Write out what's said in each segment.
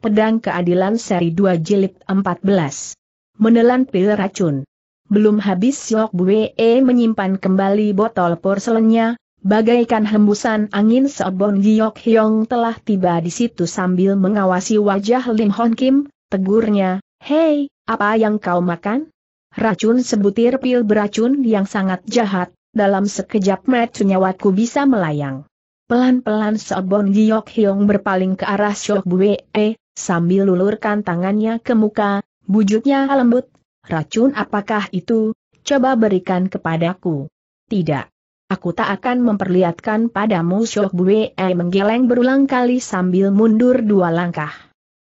Pedang Keadilan Seri 2 Jilid 14. Menelan pil racun. Belum habis Siok Bue menyimpan kembali botol porselennya, bagaikan hembusan angin Seobong Giok Hyong telah tiba di situ sambil mengawasi wajah Lim Hon Kim, tegurnya, Hei, apa yang kau makan? Racun sebutir pil beracun yang sangat jahat, dalam sekejap mata nyawaku bisa melayang. Pelan-pelan Seobong Giok Hyong berpaling ke arah Siok Bue, Sambil lulurkan tangannya ke muka, bujuknya lembut, racun apakah itu, coba berikan kepadaku. Tidak. Aku tak akan memperlihatkan padamu Syok Bue menggeleng berulang kali sambil mundur dua langkah.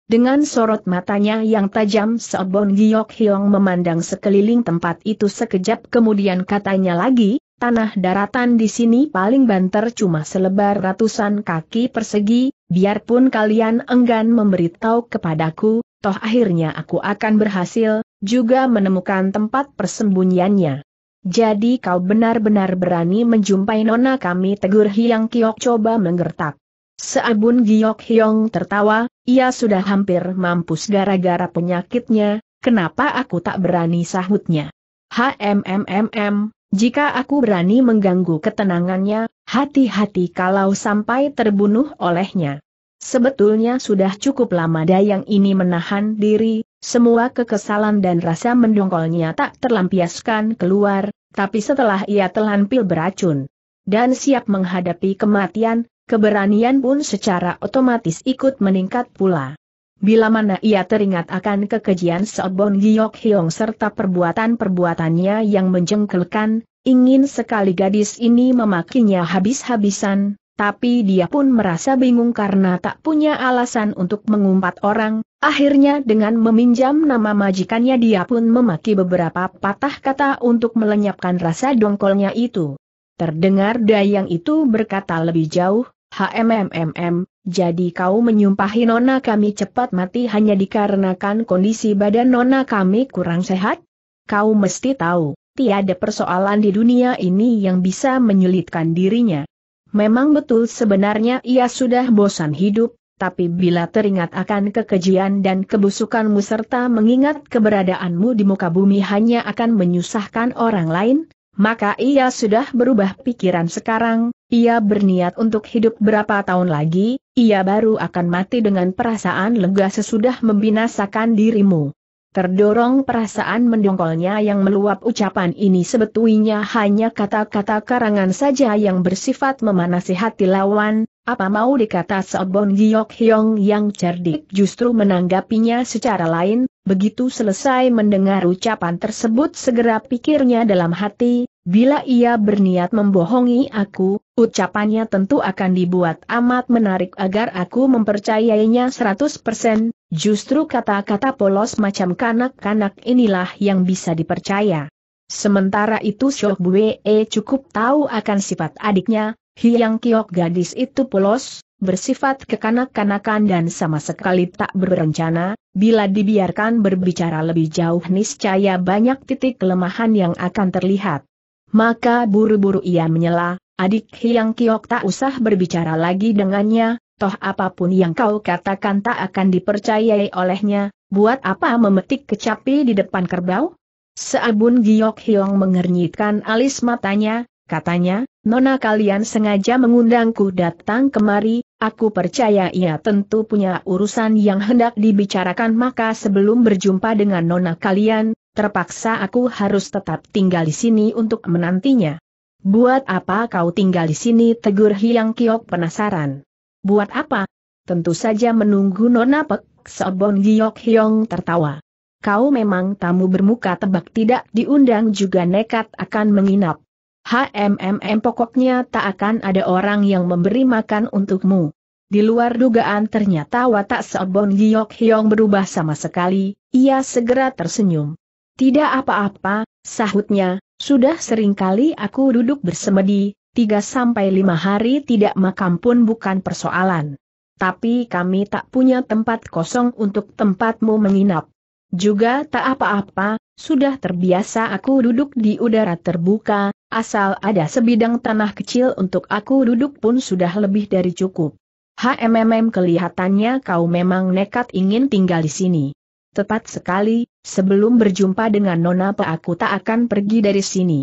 Dengan sorot matanya yang tajam Seobon Giok Hyong memandang sekeliling tempat itu sekejap kemudian katanya lagi, tanah daratan di sini paling banter cuma selebar ratusan kaki persegi, biarpun kalian enggan memberitahu kepadaku, toh akhirnya aku akan berhasil, juga menemukan tempat persembunyiannya. Jadi kau benar-benar berani menjumpai nona kami tegur Hyang Kiok coba menggertak. Seabun Giok Hyong tertawa, ia sudah hampir mampus gara-gara penyakitnya, kenapa aku tak berani sahutnya. HMMMM, jika aku berani mengganggu ketenangannya, hati-hati kalau sampai terbunuh olehnya. Sebetulnya sudah cukup lama Dayang ini menahan diri, semua kekesalan dan rasa mendongkolnya tak terlampiaskan keluar, tapi setelah ia telan pil beracun dan siap menghadapi kematian, keberanian pun secara otomatis ikut meningkat pula. Bila mana ia teringat akan kekejian Seobon Giyok Hyong serta perbuatan-perbuatannya yang menjengkelkan, ingin sekali gadis ini memakinya habis-habisan, tapi dia pun merasa bingung karena tak punya alasan untuk mengumpat orang, akhirnya dengan meminjam nama majikannya dia pun memaki beberapa patah kata untuk melenyapkan rasa dongkolnya itu. Terdengar Dayang itu berkata lebih jauh, HMMMM, jadi kau menyumpahi nona kami cepat mati hanya dikarenakan kondisi badan nona kami kurang sehat? Kau mesti tahu, tiada persoalan di dunia ini yang bisa menyulitkan dirinya. Memang betul sebenarnya ia sudah bosan hidup, tapi bila teringat akan kekejian dan kebusukanmu serta mengingat keberadaanmu di muka bumi hanya akan menyusahkan orang lain, maka ia sudah berubah pikiran sekarang, ia berniat untuk hidup berapa tahun lagi, ia baru akan mati dengan perasaan lega sesudah membinasakan dirimu. Terdorong perasaan mendongkolnya yang meluap ucapan ini sebetulnya hanya kata-kata karangan saja yang bersifat memanasi hati lawan, apa mau dikata Sobong Giok Hyong yang cerdik justru menanggapinya secara lain, Begitu selesai mendengar ucapan tersebut segera pikirnya dalam hati, bila ia berniat membohongi aku, ucapannya tentu akan dibuat amat menarik agar aku mempercayainya 100%, justru kata-kata polos macam kanak-kanak inilah yang bisa dipercaya. Sementara itu Shoh Bue cukup tahu akan sifat adiknya, Hyang Kiok gadis itu polos, bersifat kekanak-kanakan dan sama sekali tak berencana, bila dibiarkan berbicara lebih jauh niscaya banyak titik kelemahan yang akan terlihat. Maka buru-buru ia menyela, adik Hiang Kiok tak usah berbicara lagi dengannya, toh apapun yang kau katakan tak akan dipercayai olehnya, buat apa memetik kecapi di depan kerbau? Seabun Giok Hiong mengernyitkan alis matanya, katanya, Nona kalian sengaja mengundangku datang kemari, Aku percaya ia tentu punya urusan yang hendak dibicarakan maka sebelum berjumpa dengan nona kalian, terpaksa aku harus tetap tinggal di sini untuk menantinya. Buat apa kau tinggal di sini tegur Hyang Kiok penasaran. Buat apa? Tentu saja menunggu nona Pek, Sobon Giok Hyong tertawa. Kau memang tamu bermuka tebak tidak diundang juga nekat akan menginap. HMMM pokoknya tak akan ada orang yang memberi makan untukmu. Di luar dugaan ternyata watak Seobon Giyok Hyong berubah sama sekali, ia segera tersenyum. Tidak apa-apa, sahutnya, sudah sering kali aku duduk bersemedi, 3 sampai lima hari tidak makam pun bukan persoalan. Tapi kami tak punya tempat kosong untuk tempatmu menginap. Juga tak apa-apa, sudah terbiasa aku duduk di udara terbuka, asal ada sebidang tanah kecil untuk aku duduk pun sudah lebih dari cukup. HMMM kelihatannya kau memang nekat ingin tinggal di sini. Tepat sekali, sebelum berjumpa dengan Nona Pe aku tak akan pergi dari sini.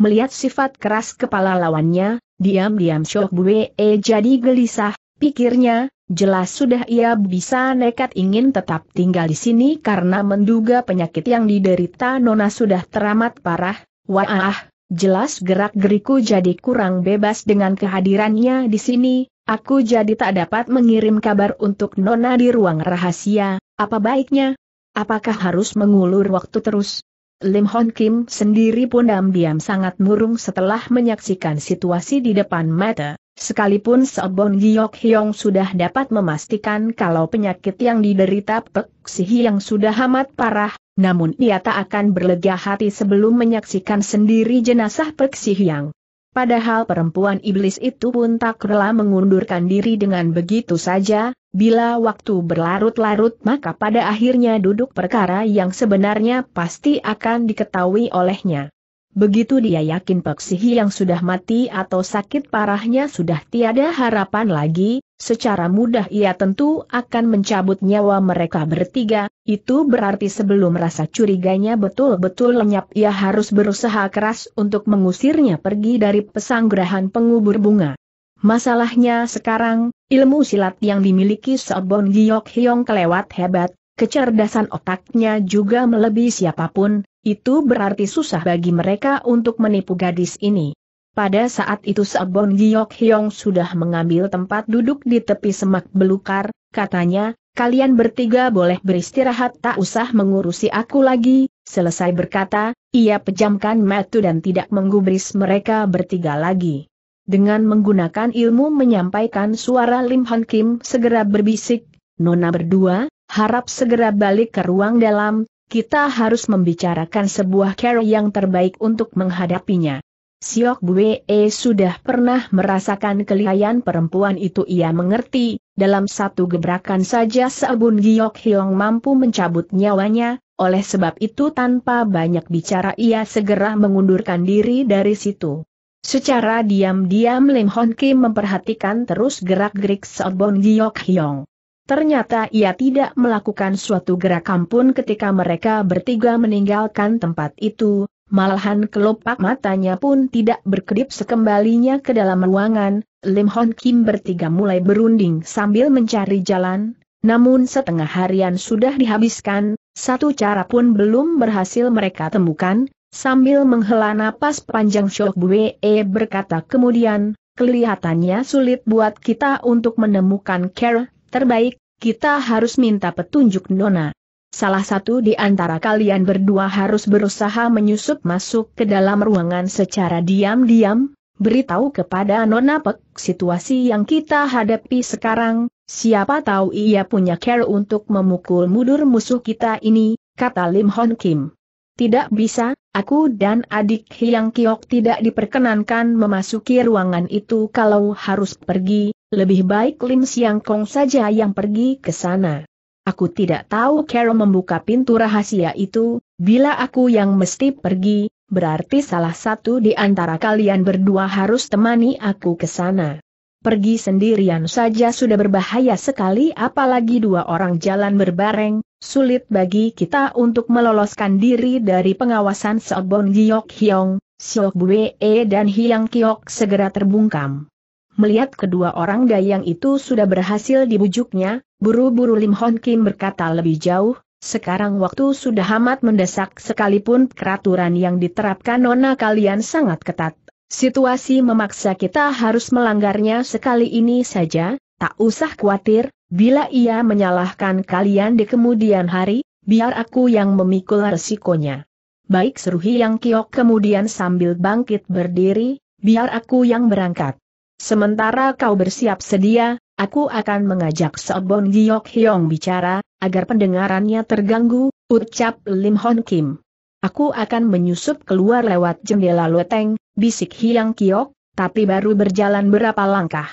Melihat sifat keras kepala lawannya, diam-diam Shock Bue eh, jadi gelisah, pikirnya, jelas sudah ia bisa nekat ingin tetap tinggal di sini karena menduga penyakit yang diderita Nona sudah teramat parah, wah ah, Jelas gerak-geriku jadi kurang bebas dengan kehadirannya di sini, aku jadi tak dapat mengirim kabar untuk Nona di ruang rahasia, apa baiknya? Apakah harus mengulur waktu terus? Lim Hon Kim sendiri pun diam-diam sangat murung setelah menyaksikan situasi di depan mata. Sekalipun Seobon Giok Hyong sudah dapat memastikan kalau penyakit yang diderita Pek Si Hyang sudah amat parah, namun ia tak akan berlega hati sebelum menyaksikan sendiri jenazah Peksi yang. Padahal perempuan iblis itu pun tak rela mengundurkan diri dengan begitu saja, bila waktu berlarut-larut maka pada akhirnya duduk perkara yang sebenarnya pasti akan diketahui olehnya. Begitu dia yakin Peksihi yang sudah mati atau sakit parahnya sudah tiada harapan lagi, secara mudah ia tentu akan mencabut nyawa mereka bertiga, itu berarti sebelum rasa curiganya betul-betul lenyap ia harus berusaha keras untuk mengusirnya pergi dari pesanggrahan pengubur bunga. Masalahnya sekarang, ilmu silat yang dimiliki Sobong Giyok Hyong kelewat hebat, kecerdasan otaknya juga melebihi siapapun, itu berarti susah bagi mereka untuk menipu gadis ini. Pada saat itu Sabon Giok Hyong sudah mengambil tempat duduk di tepi semak belukar, katanya, kalian bertiga boleh beristirahat tak usah mengurusi aku lagi, selesai berkata, ia pejamkan mata dan tidak menggubris mereka bertiga lagi. Dengan menggunakan ilmu menyampaikan suara Lim Han Kim segera berbisik, Nona berdua, harap segera balik ke ruang dalam, kita harus membicarakan sebuah cara yang terbaik untuk menghadapinya. Siok Bue e sudah pernah merasakan kelihayan perempuan itu ia mengerti, dalam satu gebrakan saja Sabun Giok Hiong mampu mencabut nyawanya, oleh sebab itu tanpa banyak bicara ia segera mengundurkan diri dari situ. Secara diam-diam Lim Hon Kim memperhatikan terus gerak-gerik Sabun Giok Hiong. Ternyata ia tidak melakukan suatu gerakan pun ketika mereka bertiga meninggalkan tempat itu, malahan kelopak matanya pun tidak berkedip sekembalinya ke dalam ruangan, Lim Hon Kim bertiga mulai berunding sambil mencari jalan, namun setengah harian sudah dihabiskan, satu cara pun belum berhasil mereka temukan, sambil menghela napas panjang Shok Bue berkata kemudian, kelihatannya sulit buat kita untuk menemukan Kerr Terbaik, kita harus minta petunjuk Nona. Salah satu di antara kalian berdua harus berusaha menyusup masuk ke dalam ruangan secara diam-diam, beritahu kepada Nona Pek situasi yang kita hadapi sekarang, siapa tahu ia punya care untuk memukul mundur musuh kita ini, kata Lim Hon Kim. Tidak bisa, aku dan adik Hyang Kiok tidak diperkenankan memasuki ruangan itu kalau harus pergi, lebih baik Lim Siang Kong saja yang pergi ke sana. Aku tidak tahu Carol membuka pintu rahasia itu, bila aku yang mesti pergi, berarti salah satu di antara kalian berdua harus temani aku ke sana pergi sendirian saja sudah berbahaya sekali apalagi dua orang jalan berbareng, sulit bagi kita untuk meloloskan diri dari pengawasan Seobon Giyok Hyong, Seok Bue dan Hyang Kiok segera terbungkam. Melihat kedua orang dayang itu sudah berhasil dibujuknya, buru-buru Lim Hon Kim berkata lebih jauh, sekarang waktu sudah amat mendesak sekalipun peraturan yang diterapkan nona kalian sangat ketat. Situasi memaksa kita harus melanggarnya sekali ini saja, tak usah khawatir, bila ia menyalahkan kalian di kemudian hari, biar aku yang memikul resikonya. Baik seru Yang Kiok kemudian sambil bangkit berdiri, biar aku yang berangkat. Sementara kau bersiap sedia, aku akan mengajak Sobon Giok Hyong bicara, agar pendengarannya terganggu, ucap Lim Hon Kim. Aku akan menyusup keluar lewat jendela loteng, bisik Hiang Kiok, tapi baru berjalan berapa langkah.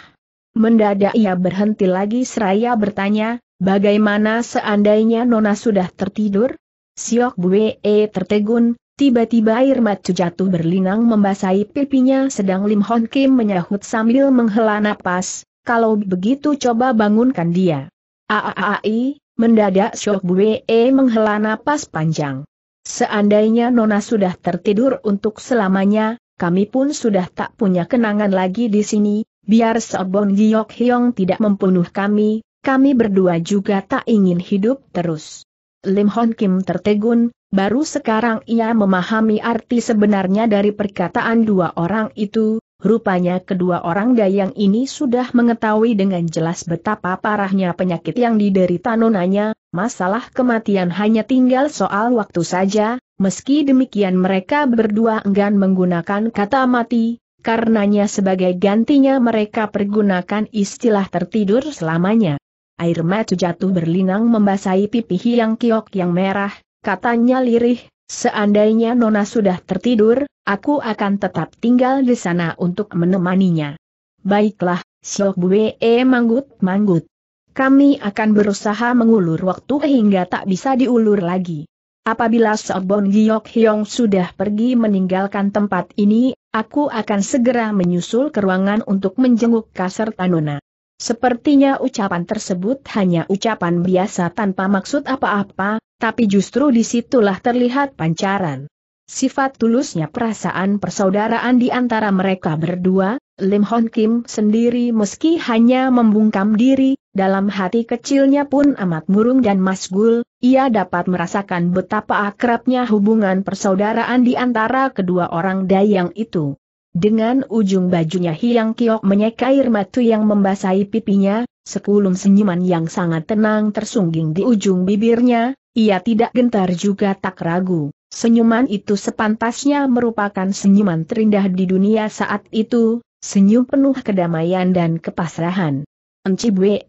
Mendadak ia berhenti lagi seraya bertanya, bagaimana seandainya Nona sudah tertidur? Siok Bue e tertegun, tiba-tiba air mata jatuh berlinang membasahi pipinya sedang Lim Hon Kim menyahut sambil menghela napas, kalau begitu coba bangunkan dia. Aaai, mendadak Siok Bue e menghela napas panjang. Seandainya Nona sudah tertidur untuk selamanya, kami pun sudah tak punya kenangan lagi di sini, biar Sobong Giok Hyong tidak membunuh kami, kami berdua juga tak ingin hidup terus. Lim Hon Kim tertegun, baru sekarang ia memahami arti sebenarnya dari perkataan dua orang itu, Rupanya kedua orang dayang ini sudah mengetahui dengan jelas betapa parahnya penyakit yang diderita nonanya, masalah kematian hanya tinggal soal waktu saja, meski demikian mereka berdua enggan menggunakan kata mati, karenanya sebagai gantinya mereka pergunakan istilah tertidur selamanya. Air mata jatuh berlinang membasahi pipi Hiang Kiok yang merah, katanya lirih, seandainya Nona sudah tertidur, aku akan tetap tinggal di sana untuk menemaninya. Baiklah, Siok Bue eh, manggut-manggut. Kami akan berusaha mengulur waktu hingga tak bisa diulur lagi. Apabila Sobon Giyok Hyong sudah pergi meninggalkan tempat ini, aku akan segera menyusul ke ruangan untuk menjenguk Kasar Tanona. Sepertinya ucapan tersebut hanya ucapan biasa tanpa maksud apa-apa, tapi justru disitulah terlihat pancaran. Sifat tulusnya perasaan persaudaraan di antara mereka berdua, Lim Hon Kim sendiri meski hanya membungkam diri, dalam hati kecilnya pun amat murung dan masgul, ia dapat merasakan betapa akrabnya hubungan persaudaraan di antara kedua orang dayang itu. Dengan ujung bajunya Hiang Kiok menyeka air matu yang membasahi pipinya, sekulum senyuman yang sangat tenang tersungging di ujung bibirnya, ia tidak gentar juga tak ragu, senyuman itu sepantasnya merupakan senyuman terindah di dunia saat itu, senyum penuh kedamaian dan kepasrahan. Enci Bwe,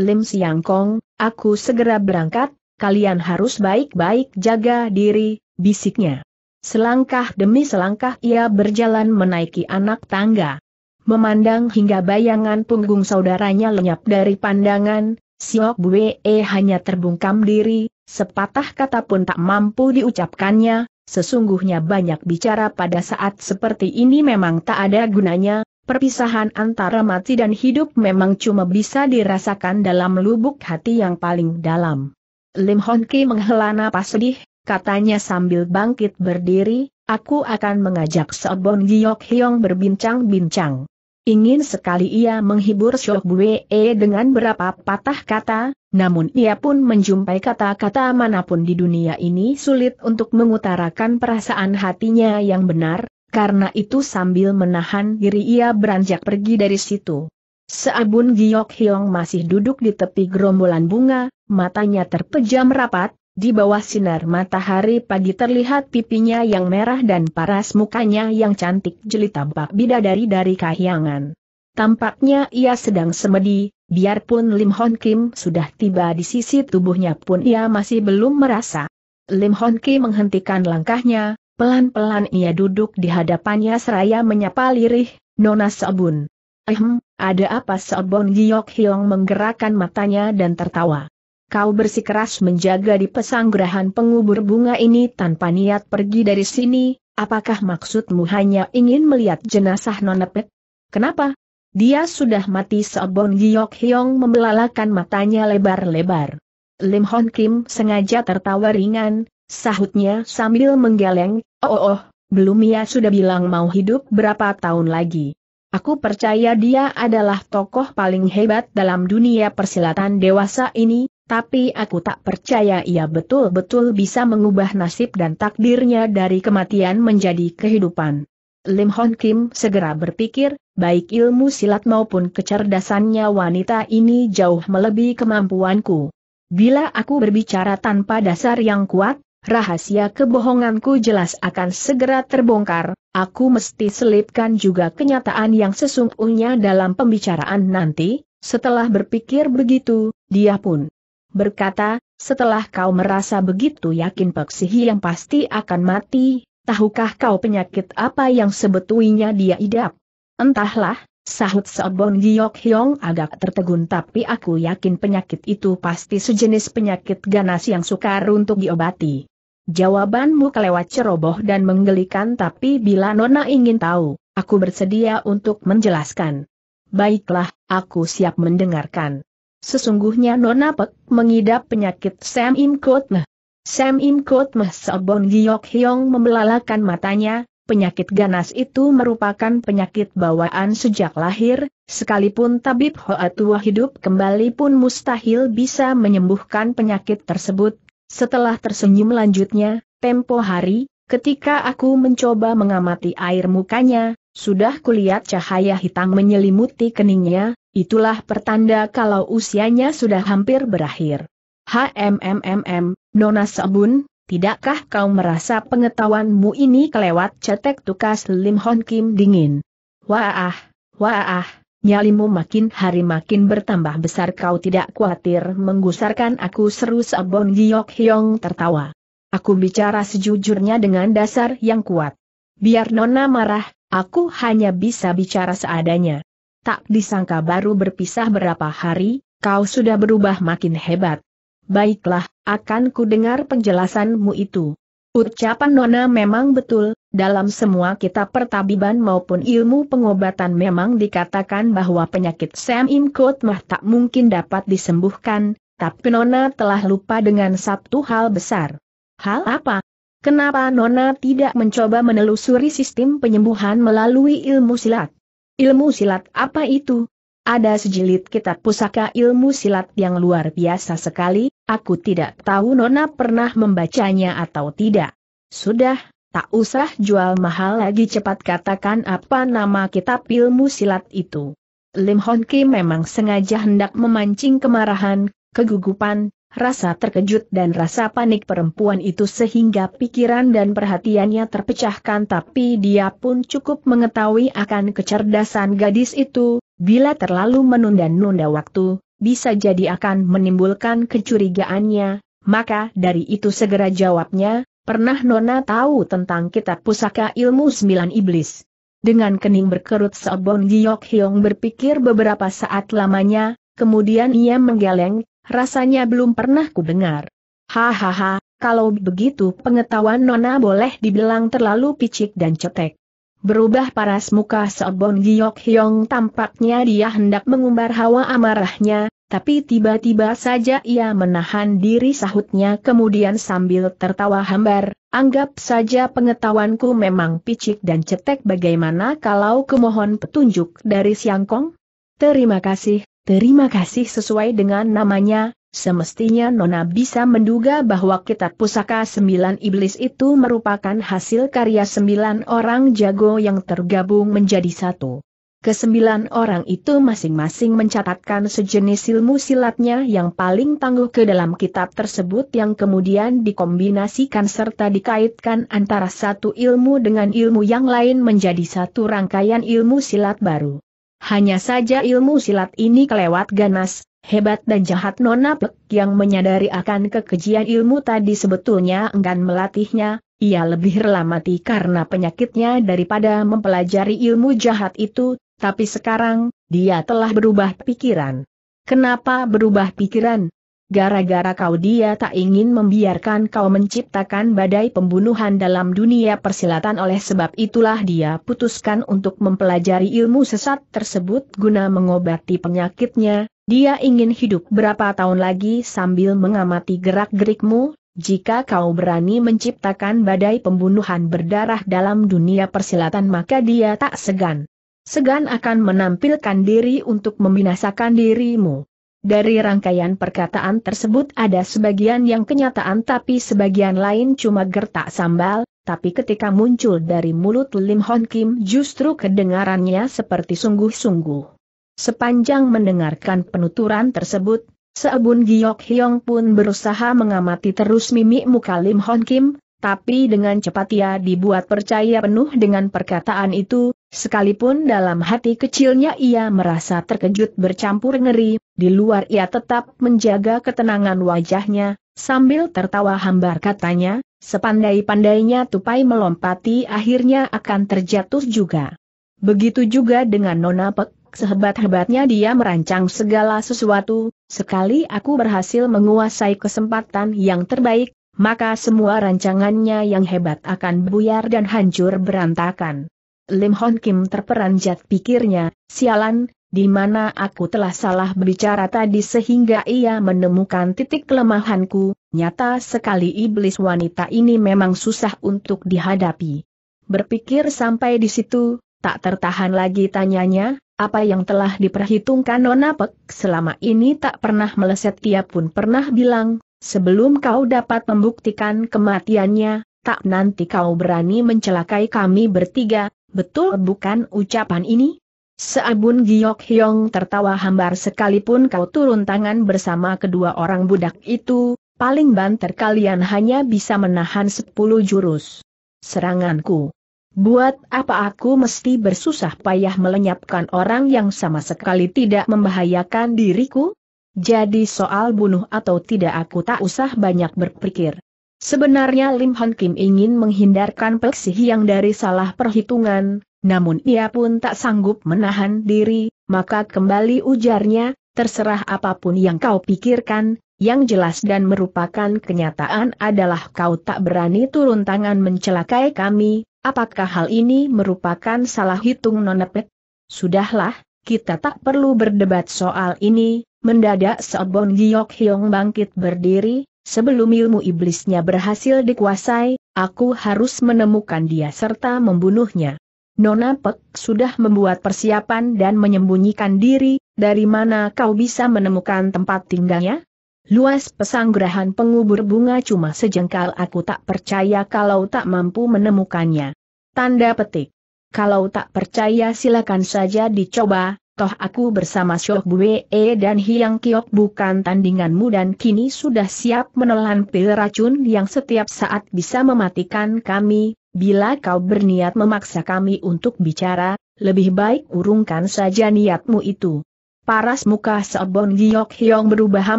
Lim Siang Kong, aku segera berangkat, kalian harus baik-baik jaga diri, bisiknya. Selangkah demi selangkah ia berjalan menaiki anak tangga. Memandang hingga bayangan punggung saudaranya lenyap dari pandangan, Siok Bue eh, hanya terbungkam diri, sepatah kata pun tak mampu diucapkannya, sesungguhnya banyak bicara pada saat seperti ini memang tak ada gunanya, perpisahan antara mati dan hidup memang cuma bisa dirasakan dalam lubuk hati yang paling dalam. Lim Hon Ki menghela napas sedih, katanya sambil bangkit berdiri, aku akan mengajak Sobon Giok Hyong berbincang-bincang. Ingin sekali ia menghibur Syok Bue dengan berapa patah kata, namun ia pun menjumpai kata-kata manapun di dunia ini sulit untuk mengutarakan perasaan hatinya yang benar, karena itu sambil menahan diri ia beranjak pergi dari situ. Seabun Giok Hyong masih duduk di tepi gerombolan bunga, matanya terpejam rapat, di bawah sinar matahari pagi terlihat pipinya yang merah dan paras mukanya yang cantik jelita bak bidadari dari kahyangan. Tampaknya ia sedang semedi, biarpun Lim Hon Kim sudah tiba di sisi tubuhnya pun ia masih belum merasa. Lim Hon Kim menghentikan langkahnya, pelan-pelan ia duduk di hadapannya seraya menyapa lirih, Nona Sabun. Ehem, ada apa Sabon Giok Hiong menggerakkan matanya dan tertawa kau bersikeras menjaga di pesanggrahan pengubur bunga ini tanpa niat pergi dari sini, apakah maksudmu hanya ingin melihat jenazah nonepet? Kenapa? Dia sudah mati seobong Giyok Hyong membelalakan matanya lebar-lebar. Lim Hon Kim sengaja tertawa ringan, sahutnya sambil menggeleng, oh, oh oh, belum ia sudah bilang mau hidup berapa tahun lagi. Aku percaya dia adalah tokoh paling hebat dalam dunia persilatan dewasa ini, tapi aku tak percaya ia betul-betul bisa mengubah nasib dan takdirnya dari kematian menjadi kehidupan. Lim Hon Kim segera berpikir, baik ilmu silat maupun kecerdasannya wanita ini jauh melebihi kemampuanku. Bila aku berbicara tanpa dasar yang kuat, rahasia kebohonganku jelas akan segera terbongkar, aku mesti selipkan juga kenyataan yang sesungguhnya dalam pembicaraan nanti, setelah berpikir begitu, dia pun berkata, setelah kau merasa begitu yakin Peksihi yang pasti akan mati, tahukah kau penyakit apa yang sebetulnya dia idap? Entahlah, sahut Seobong Giok Hyong agak tertegun tapi aku yakin penyakit itu pasti sejenis penyakit ganas yang sukar untuk diobati. Jawabanmu kelewat ceroboh dan menggelikan tapi bila Nona ingin tahu, aku bersedia untuk menjelaskan. Baiklah, aku siap mendengarkan. Sesungguhnya Nona Pek mengidap penyakit Sam Im Kot Meh. Sam Im Kot Meh Sobon Giok Hyong membelalakan matanya, penyakit ganas itu merupakan penyakit bawaan sejak lahir, sekalipun tabib Hoa tua hidup kembali pun mustahil bisa menyembuhkan penyakit tersebut. Setelah tersenyum lanjutnya, tempo hari, ketika aku mencoba mengamati air mukanya, sudah kulihat cahaya hitam menyelimuti keningnya, Itulah pertanda kalau usianya sudah hampir berakhir. HMMMM, Nona Sabun, tidakkah kau merasa pengetahuanmu ini kelewat cetek tukas Lim Hon Kim dingin? Wah, wah, nyalimu makin hari makin bertambah besar kau tidak khawatir menggusarkan aku seru Sabon Giyok Hyong tertawa. Aku bicara sejujurnya dengan dasar yang kuat. Biar Nona marah, aku hanya bisa bicara seadanya tak disangka baru berpisah berapa hari, kau sudah berubah makin hebat. Baiklah, akan ku dengar penjelasanmu itu. Ucapan Nona memang betul, dalam semua kitab pertabiban maupun ilmu pengobatan memang dikatakan bahwa penyakit Sam Imkot mah tak mungkin dapat disembuhkan, tapi Nona telah lupa dengan satu hal besar. Hal apa? Kenapa Nona tidak mencoba menelusuri sistem penyembuhan melalui ilmu silat? Ilmu silat apa itu? Ada sejilid kitab pusaka ilmu silat yang luar biasa sekali, aku tidak tahu Nona pernah membacanya atau tidak. Sudah, tak usah jual mahal lagi cepat katakan apa nama kitab ilmu silat itu. Lim Hon Ki memang sengaja hendak memancing kemarahan, kegugupan, rasa terkejut dan rasa panik perempuan itu sehingga pikiran dan perhatiannya terpecahkan tapi dia pun cukup mengetahui akan kecerdasan gadis itu, bila terlalu menunda-nunda waktu, bisa jadi akan menimbulkan kecurigaannya, maka dari itu segera jawabnya, pernah Nona tahu tentang kitab pusaka ilmu sembilan iblis. Dengan kening berkerut Sobong Giyok Hyong berpikir beberapa saat lamanya, kemudian ia menggeleng, Rasanya belum pernah ku dengar. Hahaha, kalau begitu pengetahuan Nona boleh dibilang terlalu picik dan cetek. Berubah paras muka Seobon Giok Hyong tampaknya dia hendak mengumbar hawa amarahnya, tapi tiba-tiba saja ia menahan diri sahutnya kemudian sambil tertawa hambar, anggap saja pengetahuanku memang picik dan cetek bagaimana kalau kumohon petunjuk dari Siangkong? Terima kasih, Terima kasih sesuai dengan namanya, Semestinya Nona bisa menduga bahwa kitab pusaka sembilan iblis itu merupakan hasil karya sembilan orang jago yang tergabung menjadi satu. Kesembilan orang itu masing-masing mencatatkan sejenis ilmu silatnya yang paling tangguh ke dalam kitab tersebut yang kemudian dikombinasikan serta dikaitkan antara satu ilmu dengan ilmu yang lain menjadi satu rangkaian ilmu silat baru. Hanya saja ilmu silat ini kelewat ganas, hebat dan jahat Nona Pek yang menyadari akan kekejian ilmu tadi sebetulnya enggan melatihnya, ia lebih rela mati karena penyakitnya daripada mempelajari ilmu jahat itu, tapi sekarang, dia telah berubah pikiran. Kenapa berubah pikiran? Gara-gara kau dia tak ingin membiarkan kau menciptakan badai pembunuhan dalam dunia persilatan oleh sebab itulah dia putuskan untuk mempelajari ilmu sesat tersebut guna mengobati penyakitnya, dia ingin hidup berapa tahun lagi sambil mengamati gerak-gerikmu, jika kau berani menciptakan badai pembunuhan berdarah dalam dunia persilatan maka dia tak segan. Segan akan menampilkan diri untuk membinasakan dirimu. Dari rangkaian perkataan tersebut ada sebagian yang kenyataan tapi sebagian lain cuma gertak sambal, tapi ketika muncul dari mulut Lim Hon Kim justru kedengarannya seperti sungguh-sungguh. Sepanjang mendengarkan penuturan tersebut, Seabun Giok Hyong pun berusaha mengamati terus mimik muka Lim Hon Kim, tapi dengan cepat ia dibuat percaya penuh dengan perkataan itu, sekalipun dalam hati kecilnya ia merasa terkejut bercampur ngeri, di luar ia tetap menjaga ketenangan wajahnya, sambil tertawa hambar katanya, sepandai-pandainya tupai melompati akhirnya akan terjatuh juga. Begitu juga dengan Nona Pek, sehebat-hebatnya dia merancang segala sesuatu, sekali aku berhasil menguasai kesempatan yang terbaik, maka semua rancangannya yang hebat akan buyar dan hancur berantakan. Lim Hon Kim terperanjat pikirnya, sialan, di mana aku telah salah berbicara tadi sehingga ia menemukan titik kelemahanku, nyata sekali iblis wanita ini memang susah untuk dihadapi. Berpikir sampai di situ, tak tertahan lagi tanyanya, apa yang telah diperhitungkan Nona Pek selama ini tak pernah meleset ia pun pernah bilang, Sebelum kau dapat membuktikan kematiannya, tak nanti kau berani mencelakai kami bertiga, betul bukan ucapan ini? Seabun Giok Hyong tertawa hambar sekalipun kau turun tangan bersama kedua orang budak itu, paling banter kalian hanya bisa menahan sepuluh jurus. Seranganku. Buat apa aku mesti bersusah payah melenyapkan orang yang sama sekali tidak membahayakan diriku? Jadi soal bunuh atau tidak aku tak usah banyak berpikir. Sebenarnya Lim Hon Kim ingin menghindarkan si yang dari salah perhitungan, namun ia pun tak sanggup menahan diri, maka kembali ujarnya, terserah apapun yang kau pikirkan, yang jelas dan merupakan kenyataan adalah kau tak berani turun tangan mencelakai kami, apakah hal ini merupakan salah hitung nonepet? Sudahlah, kita tak perlu berdebat soal ini, Mendadak Sobon Giok Hyong bangkit berdiri, sebelum ilmu iblisnya berhasil dikuasai, aku harus menemukan dia serta membunuhnya. Nona Pek sudah membuat persiapan dan menyembunyikan diri, dari mana kau bisa menemukan tempat tinggalnya? Luas pesanggrahan pengubur bunga cuma sejengkal aku tak percaya kalau tak mampu menemukannya. Tanda petik. Kalau tak percaya silakan saja dicoba, Toh aku bersama Syok Bue e dan Hiang Kiok bukan tandinganmu dan kini sudah siap menelan pil racun yang setiap saat bisa mematikan kami, bila kau berniat memaksa kami untuk bicara, lebih baik urungkan saja niatmu itu. Paras muka Seobon Giok Hiong berubah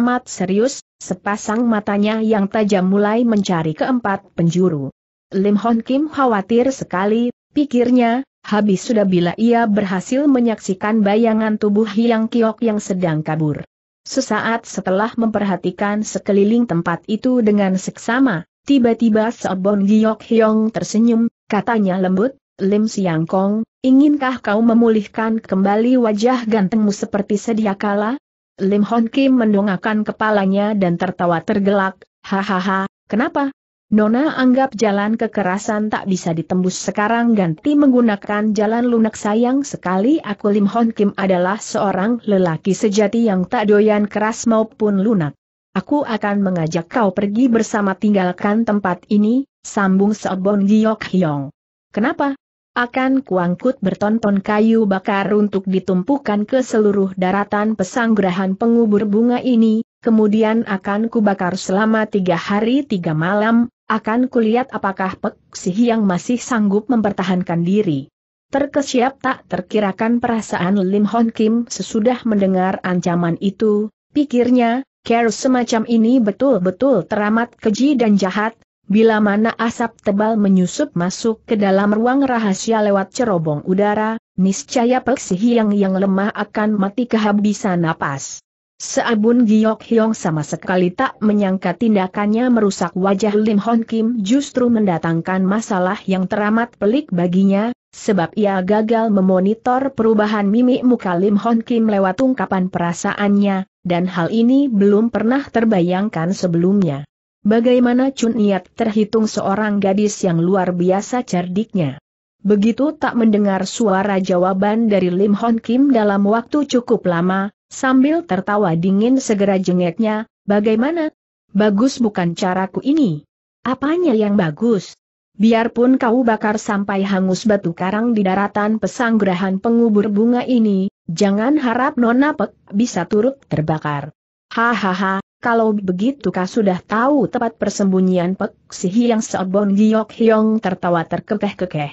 amat serius, sepasang matanya yang tajam mulai mencari keempat penjuru. Lim Hon Kim khawatir sekali, pikirnya, habis sudah bila ia berhasil menyaksikan bayangan tubuh Hyang Kiok yang sedang kabur. Sesaat setelah memperhatikan sekeliling tempat itu dengan seksama, tiba-tiba Seobong Giok Hyong tersenyum, katanya lembut, Lim Siang Kong, inginkah kau memulihkan kembali wajah gantengmu seperti sedia kala? Lim Hon Kim mendongakkan kepalanya dan tertawa tergelak, hahaha, kenapa, Nona anggap jalan kekerasan tak bisa ditembus sekarang ganti menggunakan jalan lunak sayang sekali aku Lim Hon Kim adalah seorang lelaki sejati yang tak doyan keras maupun lunak. Aku akan mengajak kau pergi bersama tinggalkan tempat ini, sambung Seobon Giok Hyong. Kenapa? Akan kuangkut bertonton kayu bakar untuk ditumpukan ke seluruh daratan pesanggrahan pengubur bunga ini, kemudian akan kubakar selama tiga hari tiga malam, akan kulihat apakah Pek Sihi yang masih sanggup mempertahankan diri. Terkesiap tak terkirakan perasaan Lim Hon Kim sesudah mendengar ancaman itu, pikirnya, care semacam ini betul-betul teramat keji dan jahat, bila mana asap tebal menyusup masuk ke dalam ruang rahasia lewat cerobong udara, niscaya Pek Sihi yang yang lemah akan mati kehabisan napas. Seabun Giok Hyong sama sekali tak menyangka tindakannya merusak wajah Lim Hon Kim justru mendatangkan masalah yang teramat pelik baginya, sebab ia gagal memonitor perubahan mimik muka Lim Hon Kim lewat ungkapan perasaannya, dan hal ini belum pernah terbayangkan sebelumnya. Bagaimana Chun Yat terhitung seorang gadis yang luar biasa cerdiknya. Begitu tak mendengar suara jawaban dari Lim Hon Kim dalam waktu cukup lama, Sambil tertawa dingin segera jengeknya, bagaimana? Bagus bukan caraku ini. Apanya yang bagus? Biarpun kau bakar sampai hangus batu karang di daratan pesanggerahan pengubur bunga ini, jangan harap Nona Pek bisa turut terbakar. Hahaha, kalau begitu kau sudah tahu tempat persembunyian Pek Sihi yang seobong Giok Hyong tertawa terkekeh-kekeh.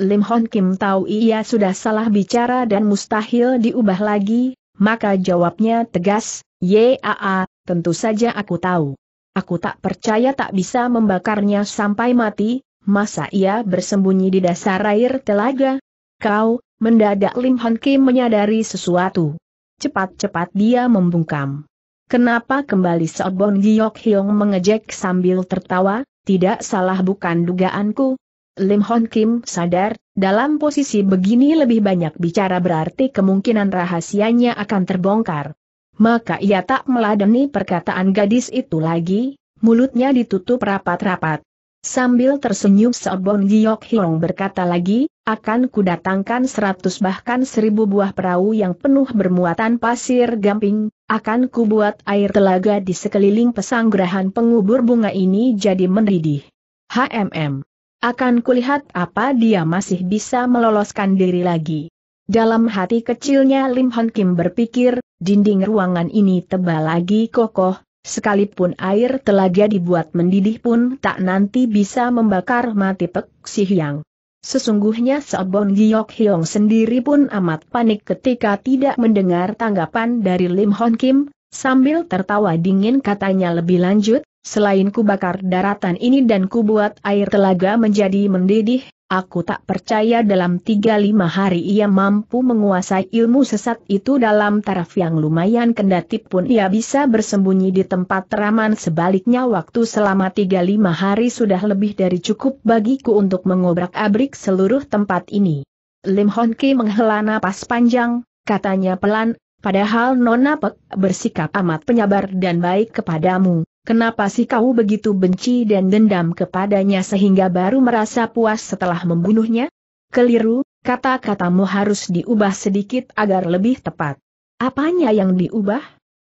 Lim Hon Kim tahu ia sudah salah bicara dan mustahil diubah lagi, maka jawabnya tegas, Yaa, tentu saja aku tahu. Aku tak percaya tak bisa membakarnya sampai mati, masa ia bersembunyi di dasar air telaga? Kau, mendadak Lim Hon Kim menyadari sesuatu. Cepat-cepat dia membungkam. Kenapa kembali Seobong Giok Hyong mengejek sambil tertawa, tidak salah bukan dugaanku, Lim Hon Kim sadar, dalam posisi begini lebih banyak bicara berarti kemungkinan rahasianya akan terbongkar. Maka ia tak meladeni perkataan gadis itu lagi, mulutnya ditutup rapat-rapat. Sambil tersenyum Seobong Giyok Hiong berkata lagi, akan kudatangkan seratus bahkan seribu buah perahu yang penuh bermuatan pasir gamping, akan kubuat air telaga di sekeliling pesanggerahan pengubur bunga ini jadi mendidih. HMM akan kulihat apa dia masih bisa meloloskan diri lagi. Dalam hati kecilnya Lim Hon Kim berpikir, dinding ruangan ini tebal lagi kokoh, sekalipun air telaga dibuat mendidih pun tak nanti bisa membakar mati Pek Si Hyang. Sesungguhnya Sobon Giok Hyong sendiri pun amat panik ketika tidak mendengar tanggapan dari Lim Hon Kim, sambil tertawa dingin katanya lebih lanjut, selain ku bakar daratan ini dan ku buat air telaga menjadi mendidih, aku tak percaya dalam tiga lima hari ia mampu menguasai ilmu sesat itu dalam taraf yang lumayan kendati pun ia bisa bersembunyi di tempat teraman sebaliknya waktu selama tiga lima hari sudah lebih dari cukup bagiku untuk mengobrak-abrik seluruh tempat ini. Lim Hon Ki menghela napas panjang, katanya pelan, padahal Nona Pek bersikap amat penyabar dan baik kepadamu, Kenapa sih kau begitu benci dan dendam kepadanya sehingga baru merasa puas setelah membunuhnya? Keliru, kata-katamu harus diubah sedikit agar lebih tepat. Apanya yang diubah?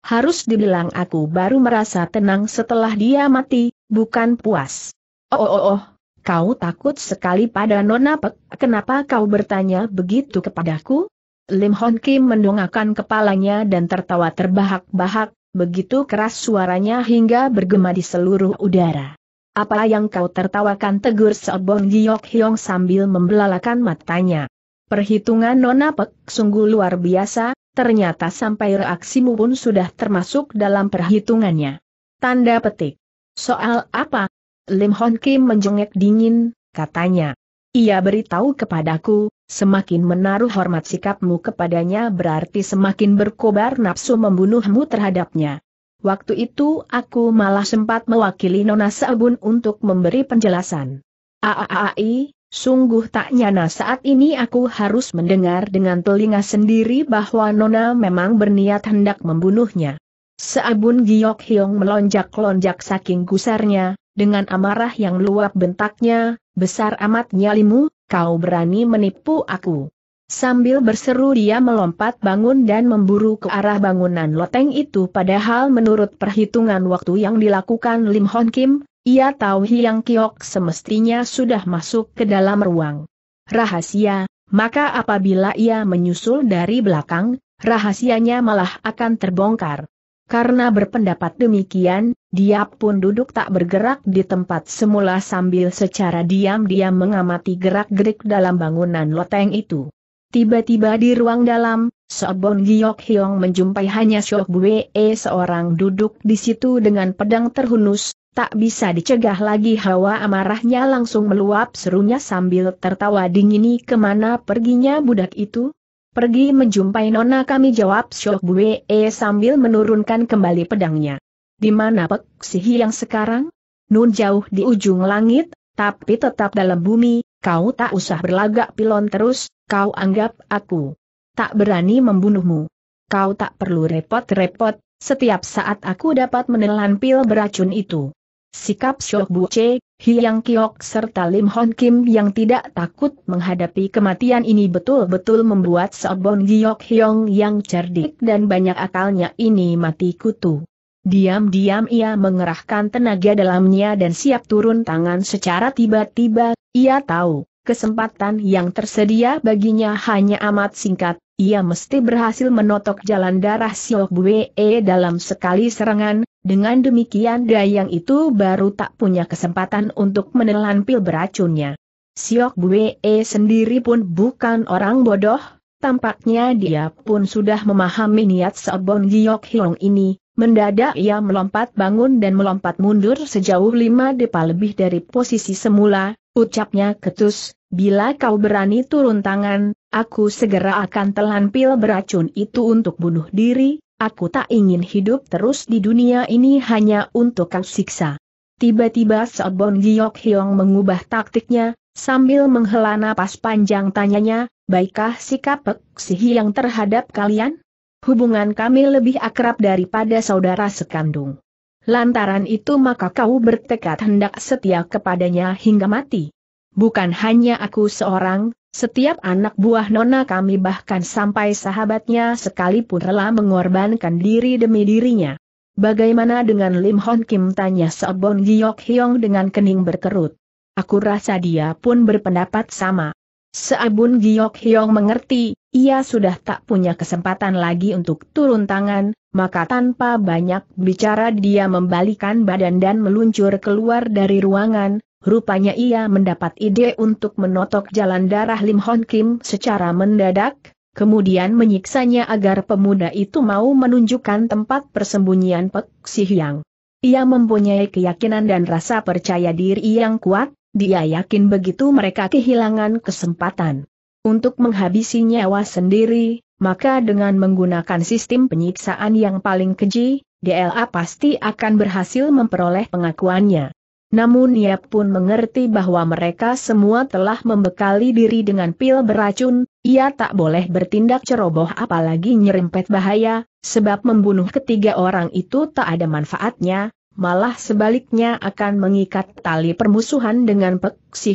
Harus dibilang aku baru merasa tenang setelah dia mati, bukan puas. Oh oh oh, oh kau takut sekali pada Nona Pek, kenapa kau bertanya begitu kepadaku? Lim Hon Kim mendongakkan kepalanya dan tertawa terbahak-bahak, begitu keras suaranya hingga bergema di seluruh udara. Apa yang kau tertawakan tegur Seobong Giok Hyong sambil membelalakan matanya. Perhitungan Nona Pek sungguh luar biasa, ternyata sampai reaksimu pun sudah termasuk dalam perhitungannya. Tanda petik. Soal apa? Lim Hon Kim menjengek dingin, katanya. Ia beritahu kepadaku, semakin menaruh hormat sikapmu kepadanya berarti semakin berkobar nafsu membunuhmu terhadapnya. Waktu itu aku malah sempat mewakili Nona Sabun untuk memberi penjelasan. Aaai, sungguh tak nyana saat ini aku harus mendengar dengan telinga sendiri bahwa Nona memang berniat hendak membunuhnya. Seabun Giok Hyong melonjak-lonjak saking gusarnya, dengan amarah yang luap bentaknya, besar amat nyalimu, kau berani menipu aku. Sambil berseru dia melompat bangun dan memburu ke arah bangunan loteng itu padahal menurut perhitungan waktu yang dilakukan Lim Hon Kim, ia tahu Hyang Kiok semestinya sudah masuk ke dalam ruang rahasia, maka apabila ia menyusul dari belakang, rahasianya malah akan terbongkar. Karena berpendapat demikian, dia pun duduk tak bergerak di tempat semula sambil secara diam-diam mengamati gerak-gerik dalam bangunan loteng itu. Tiba-tiba di ruang dalam, Sobon Giok Hyong menjumpai hanya Shok Bue seorang duduk di situ dengan pedang terhunus, tak bisa dicegah lagi hawa amarahnya langsung meluap serunya sambil tertawa dingini kemana perginya budak itu. Pergi menjumpai nona kami jawab Syok Bue e, sambil menurunkan kembali pedangnya. Di mana Pek Sihi yang sekarang? Nun jauh di ujung langit, tapi tetap dalam bumi, kau tak usah berlagak pilon terus, kau anggap aku. Tak berani membunuhmu. Kau tak perlu repot-repot, setiap saat aku dapat menelan pil beracun itu. Sikap Syok Bue Hiang Kiok serta Lim Hon Kim yang tidak takut menghadapi kematian ini betul-betul membuat Sobon Giok Hyong yang cerdik dan banyak akalnya ini mati kutu. Diam-diam ia mengerahkan tenaga dalamnya dan siap turun tangan secara tiba-tiba, ia tahu, kesempatan yang tersedia baginya hanya amat singkat, ia mesti berhasil menotok jalan darah Siok Bue dalam sekali serangan, dengan demikian Dayang itu baru tak punya kesempatan untuk menelan pil beracunnya. Siok Bue sendiri pun bukan orang bodoh, tampaknya dia pun sudah memahami niat Sobon Giok Hiong ini, mendadak ia melompat bangun dan melompat mundur sejauh lima depa lebih dari posisi semula, ucapnya ketus, bila kau berani turun tangan, aku segera akan telan pil beracun itu untuk bunuh diri, Aku tak ingin hidup terus di dunia ini hanya untuk kau siksa. Tiba-tiba Sobon Giok Hyong mengubah taktiknya, sambil menghela napas panjang tanyanya, baikkah sikap Pek Sihi yang terhadap kalian? Hubungan kami lebih akrab daripada saudara sekandung. Lantaran itu maka kau bertekad hendak setia kepadanya hingga mati. Bukan hanya aku seorang, setiap anak buah nona kami bahkan sampai sahabatnya sekalipun rela mengorbankan diri demi dirinya. Bagaimana dengan Lim Hon Kim tanya Sobon Giok Hyong dengan kening berkerut. Aku rasa dia pun berpendapat sama. Seabun Giok Hyong mengerti, ia sudah tak punya kesempatan lagi untuk turun tangan, maka tanpa banyak bicara dia membalikan badan dan meluncur keluar dari ruangan, Rupanya ia mendapat ide untuk menotok jalan darah Lim Hon Kim secara mendadak, kemudian menyiksanya agar pemuda itu mau menunjukkan tempat persembunyian Pek Si Hyang. Ia mempunyai keyakinan dan rasa percaya diri yang kuat, dia yakin begitu mereka kehilangan kesempatan untuk menghabisi nyawa sendiri, maka dengan menggunakan sistem penyiksaan yang paling keji, DLA pasti akan berhasil memperoleh pengakuannya. Namun ia pun mengerti bahwa mereka semua telah membekali diri dengan pil beracun, ia tak boleh bertindak ceroboh apalagi nyerempet bahaya, sebab membunuh ketiga orang itu tak ada manfaatnya, malah sebaliknya akan mengikat tali permusuhan dengan Pek Si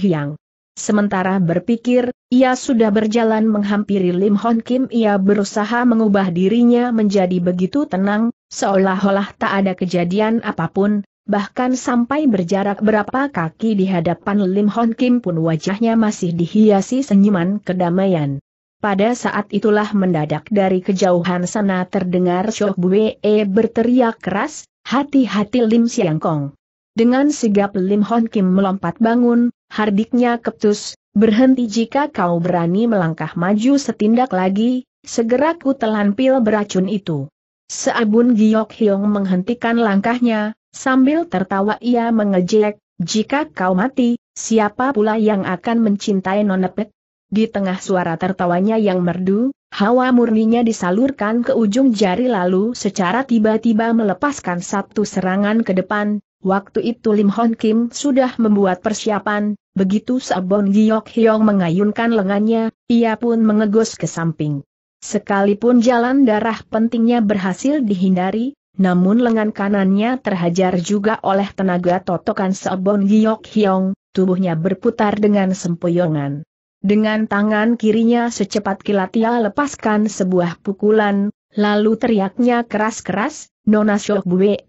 Sementara berpikir, ia sudah berjalan menghampiri Lim Hon Kim ia berusaha mengubah dirinya menjadi begitu tenang, seolah-olah tak ada kejadian apapun, bahkan sampai berjarak berapa kaki di hadapan Lim Hon Kim pun wajahnya masih dihiasi senyuman kedamaian. Pada saat itulah mendadak dari kejauhan sana terdengar Shok Bue berteriak keras, hati-hati Lim Siang Kong. Dengan sigap Lim Hon Kim melompat bangun, hardiknya keptus, berhenti jika kau berani melangkah maju setindak lagi, segera ku telan pil beracun itu. Seabun Giok Hyong menghentikan langkahnya, Sambil tertawa ia mengejek, jika kau mati, siapa pula yang akan mencintai nonepet? Di tengah suara tertawanya yang merdu, hawa murninya disalurkan ke ujung jari lalu secara tiba-tiba melepaskan satu serangan ke depan. Waktu itu Lim Hon Kim sudah membuat persiapan, begitu Sabon Giok Hyong mengayunkan lengannya, ia pun mengegos ke samping. Sekalipun jalan darah pentingnya berhasil dihindari, namun lengan kanannya terhajar juga oleh tenaga totokan Sebon Giok Hyong, tubuhnya berputar dengan sempoyongan. Dengan tangan kirinya secepat kilat ia lepaskan sebuah pukulan, lalu teriaknya keras-keras, Nona Syok Bue,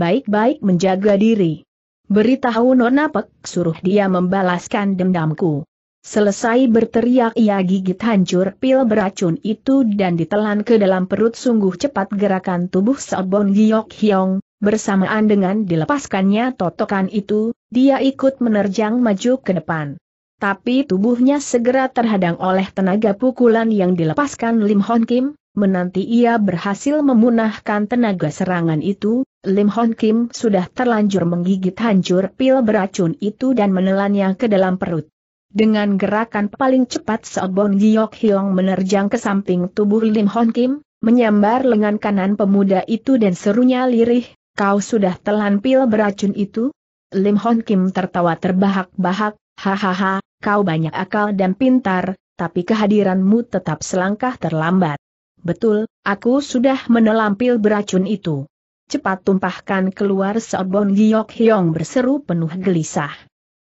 baik-baik menjaga diri. Beritahu Nona Pek suruh dia membalaskan dendamku. Selesai berteriak ia gigit hancur pil beracun itu dan ditelan ke dalam perut sungguh cepat gerakan tubuh Sobon Giok Hyong, bersamaan dengan dilepaskannya totokan itu, dia ikut menerjang maju ke depan. Tapi tubuhnya segera terhadang oleh tenaga pukulan yang dilepaskan Lim Hon Kim, menanti ia berhasil memunahkan tenaga serangan itu, Lim Hon Kim sudah terlanjur menggigit hancur pil beracun itu dan menelannya ke dalam perut. Dengan gerakan paling cepat Seobong Giok Hyong menerjang ke samping tubuh Lim Hon Kim, menyambar lengan kanan pemuda itu dan serunya lirih, kau sudah telan pil beracun itu? Lim Hon Kim tertawa terbahak-bahak, hahaha, kau banyak akal dan pintar, tapi kehadiranmu tetap selangkah terlambat. Betul, aku sudah menelan pil beracun itu. Cepat tumpahkan keluar Seobong Giok Hyong berseru penuh gelisah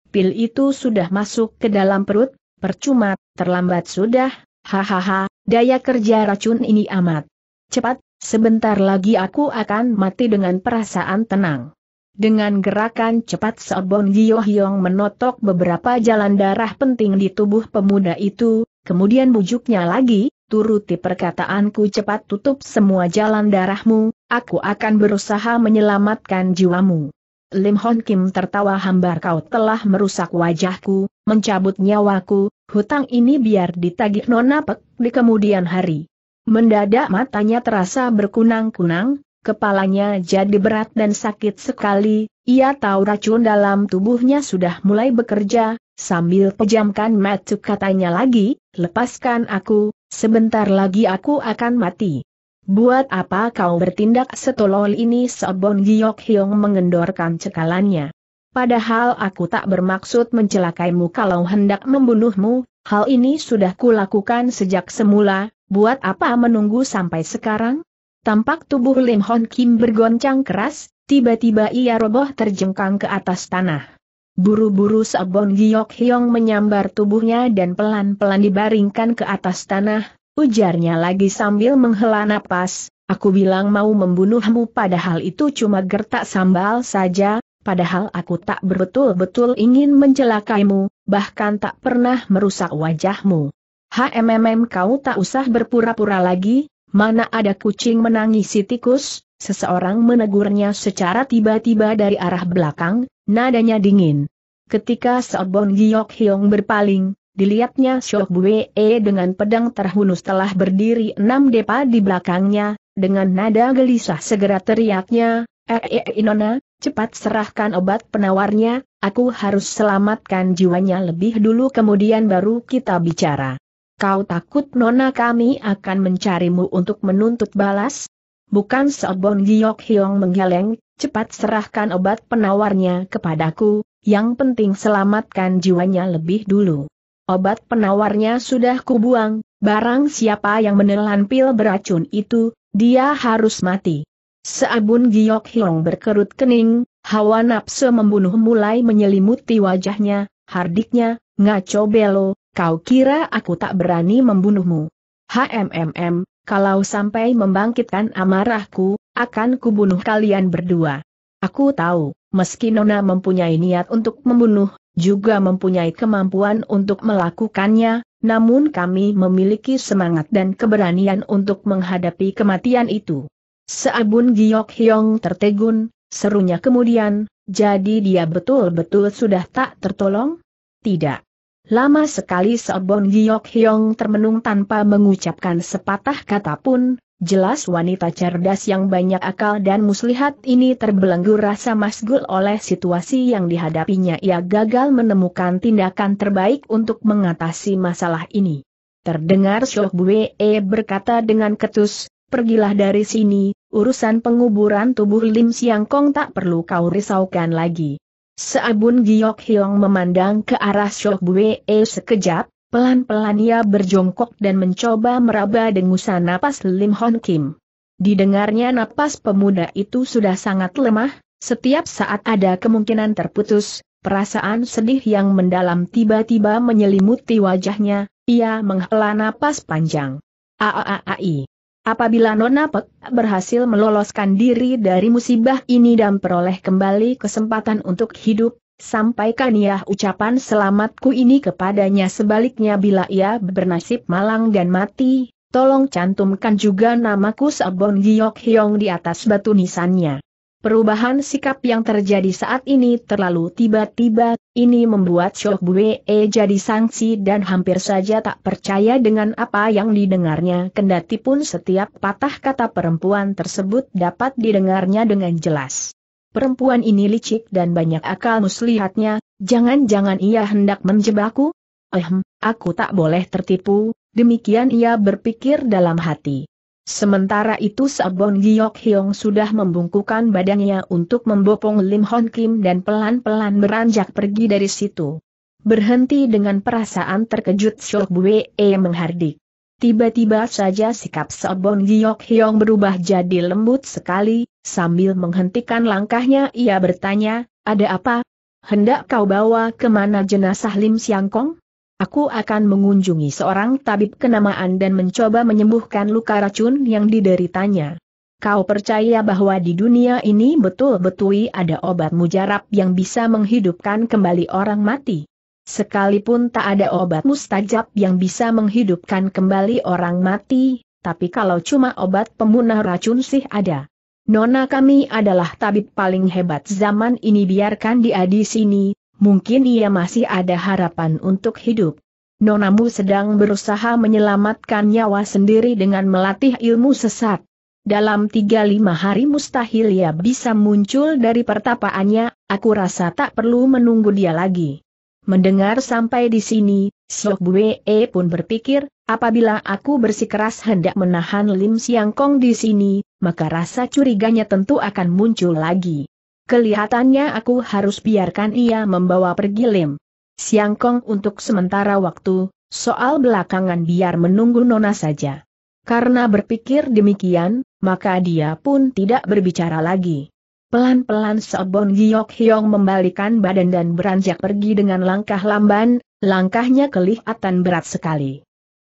pil itu sudah masuk ke dalam perut, percuma, terlambat sudah, hahaha, daya kerja racun ini amat. Cepat, sebentar lagi aku akan mati dengan perasaan tenang. Dengan gerakan cepat Sobon Hyong menotok beberapa jalan darah penting di tubuh pemuda itu, kemudian bujuknya lagi, turuti perkataanku cepat tutup semua jalan darahmu, aku akan berusaha menyelamatkan jiwamu. Lim Hon Kim tertawa hambar kau telah merusak wajahku, mencabut nyawaku, hutang ini biar ditagih nona pek di kemudian hari. Mendadak matanya terasa berkunang-kunang, kepalanya jadi berat dan sakit sekali, ia tahu racun dalam tubuhnya sudah mulai bekerja, sambil pejamkan matuk katanya lagi, lepaskan aku, sebentar lagi aku akan mati. Buat apa kau bertindak setolol ini sebon Giok Hiong mengendorkan cekalannya. Padahal aku tak bermaksud mencelakaimu kalau hendak membunuhmu, hal ini sudah kulakukan sejak semula, buat apa menunggu sampai sekarang? Tampak tubuh Lim Hon Kim bergoncang keras, tiba-tiba ia roboh terjengkang ke atas tanah. Buru-buru Sabon Giok Hiong menyambar tubuhnya dan pelan-pelan dibaringkan ke atas tanah, Ujarnya lagi sambil menghela napas, aku bilang mau membunuhmu padahal itu cuma gertak sambal saja, padahal aku tak betul betul ingin mencelakaimu, bahkan tak pernah merusak wajahmu. HMMM kau tak usah berpura-pura lagi, mana ada kucing menangisi tikus, seseorang menegurnya secara tiba-tiba dari arah belakang, nadanya dingin. Ketika Seobong Giok Hyong berpaling, Dilihatnya Shoh Bue dengan pedang terhunus telah berdiri enam depa di belakangnya, dengan nada gelisah segera teriaknya, Eh, Inona, eh, eh, cepat serahkan obat penawarnya, aku harus selamatkan jiwanya lebih dulu kemudian baru kita bicara. Kau takut Nona kami akan mencarimu untuk menuntut balas? Bukan Sobon Giyok Hiong menggeleng, cepat serahkan obat penawarnya kepadaku, yang penting selamatkan jiwanya lebih dulu. Obat penawarnya sudah kubuang, barang siapa yang menelan pil beracun itu, dia harus mati. Seabun Giok Hiong berkerut kening, hawa nafsu membunuh mulai menyelimuti wajahnya, hardiknya, ngaco belo, kau kira aku tak berani membunuhmu. HMMM, kalau sampai membangkitkan amarahku, akan kubunuh kalian berdua. Aku tahu, meski Nona mempunyai niat untuk membunuh, juga mempunyai kemampuan untuk melakukannya, namun kami memiliki semangat dan keberanian untuk menghadapi kematian itu. Seabun Giok Hyong tertegun, serunya kemudian, jadi dia betul-betul sudah tak tertolong? Tidak. Lama sekali Seabun Giok Hyong termenung tanpa mengucapkan sepatah kata pun, Jelas wanita cerdas yang banyak akal dan muslihat ini terbelenggu rasa masgul oleh situasi yang dihadapinya ia gagal menemukan tindakan terbaik untuk mengatasi masalah ini. Terdengar Shok berkata dengan ketus, pergilah dari sini, urusan penguburan tubuh Lim Siang Kong tak perlu kau risaukan lagi. Seabun Giok Hiong memandang ke arah Shok sekejap, Pelan-pelan ia berjongkok dan mencoba meraba dengusan napas Lim Hon Kim. Didengarnya napas pemuda itu sudah sangat lemah, setiap saat ada kemungkinan terputus, perasaan sedih yang mendalam tiba-tiba menyelimuti wajahnya, ia menghela napas panjang. Aaai. Apabila Nona Pek berhasil meloloskan diri dari musibah ini dan peroleh kembali kesempatan untuk hidup, Sampaikan ya ucapan selamatku ini kepadanya sebaliknya bila ia bernasib malang dan mati, tolong cantumkan juga namaku Sabon Giok Hyong di atas batu nisannya. Perubahan sikap yang terjadi saat ini terlalu tiba-tiba, ini membuat Syok Bue jadi sanksi dan hampir saja tak percaya dengan apa yang didengarnya kendati pun setiap patah kata perempuan tersebut dapat didengarnya dengan jelas. Perempuan ini licik dan banyak akal muslihatnya, jangan-jangan ia hendak menjebakku? Ehm, aku tak boleh tertipu, demikian ia berpikir dalam hati. Sementara itu Sabon Giok Hyong sudah membungkukan badannya untuk membopong Lim Hon Kim dan pelan-pelan beranjak pergi dari situ. Berhenti dengan perasaan terkejut Shok Bue menghardik. Tiba-tiba saja sikap Sabon Giok Hyong berubah jadi lembut sekali, Sambil menghentikan langkahnya ia bertanya, ada apa? Hendak kau bawa kemana jenazah Lim Siang Kong? Aku akan mengunjungi seorang tabib kenamaan dan mencoba menyembuhkan luka racun yang dideritanya. Kau percaya bahwa di dunia ini betul-betul ada obat mujarab yang bisa menghidupkan kembali orang mati? Sekalipun tak ada obat mustajab yang bisa menghidupkan kembali orang mati, tapi kalau cuma obat pemunah racun sih ada. Nona kami adalah tabib paling hebat zaman ini biarkan dia di sini, mungkin ia masih ada harapan untuk hidup. Nonamu sedang berusaha menyelamatkan nyawa sendiri dengan melatih ilmu sesat. Dalam tiga lima hari mustahil ia bisa muncul dari pertapaannya, aku rasa tak perlu menunggu dia lagi. Mendengar sampai di sini, Sok Bue pun berpikir, Apabila aku bersikeras hendak menahan Lim Siang Kong di sini, maka rasa curiganya tentu akan muncul lagi. Kelihatannya aku harus biarkan ia membawa pergi Lim Siang Kong untuk sementara waktu, soal belakangan biar menunggu Nona saja. Karena berpikir demikian, maka dia pun tidak berbicara lagi. Pelan-pelan Sebon Giok Hyong membalikan badan dan beranjak pergi dengan langkah lamban, langkahnya kelihatan berat sekali.